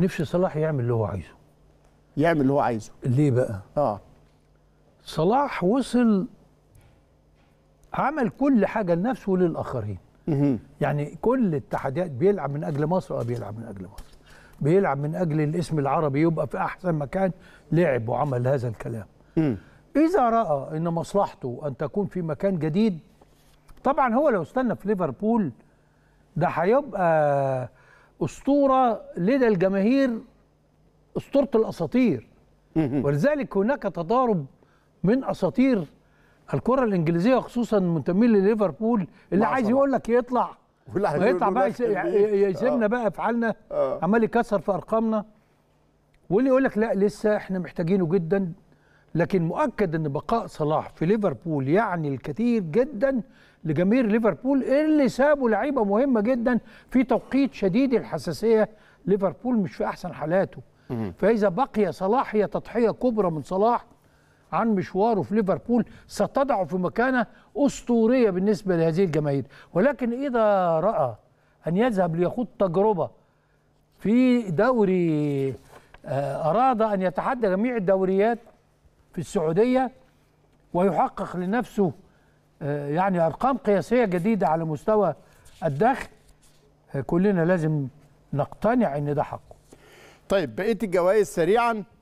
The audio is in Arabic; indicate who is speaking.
Speaker 1: نفسي صلاح يعمل اللي هو عايزه يعمل اللي هو عايزه ليه بقى اه صلاح وصل عمل كل حاجه لنفسه وللاخرين يعني كل التحديات بيلعب من اجل مصر اه بيلعب من اجل مصر بيلعب من اجل الاسم العربي يبقى في احسن مكان لعب وعمل هذا الكلام اذا راى ان مصلحته ان تكون في مكان جديد طبعا هو لو استنى في ليفربول ده هيبقى اسطوره لدى الجماهير اسطوره الاساطير ولذلك هناك تضارب من اساطير الكره الانجليزيه وخصوصا منتمين لليفربول اللي عايز يقول لك يطلع ويطلع بقى يسيبنا آه. بقى في حالنا آه. عمال يكسر في ارقامنا واللي يقول لك لا لسه احنا محتاجينه جدا لكن مؤكد ان بقاء صلاح في ليفربول يعني الكثير جدا لجماهير ليفربول اللي سابوا لعيبه مهمه جدا في توقيت شديد الحساسيه ليفربول مش في احسن حالاته فاذا بقي صلاح هي تضحيه كبرى من صلاح عن مشواره في ليفربول ستضعه في مكانه اسطوريه بالنسبه لهذه الجماهير ولكن اذا راى ان يذهب ليخوض تجربه في دوري آه، اراد ان يتحدى جميع الدوريات في السعوديه ويحقق لنفسه آه، يعني ارقام قياسيه جديده على مستوى الدخل آه، كلنا لازم نقتنع ان ده حقه طيب بقيه الجوائز سريعا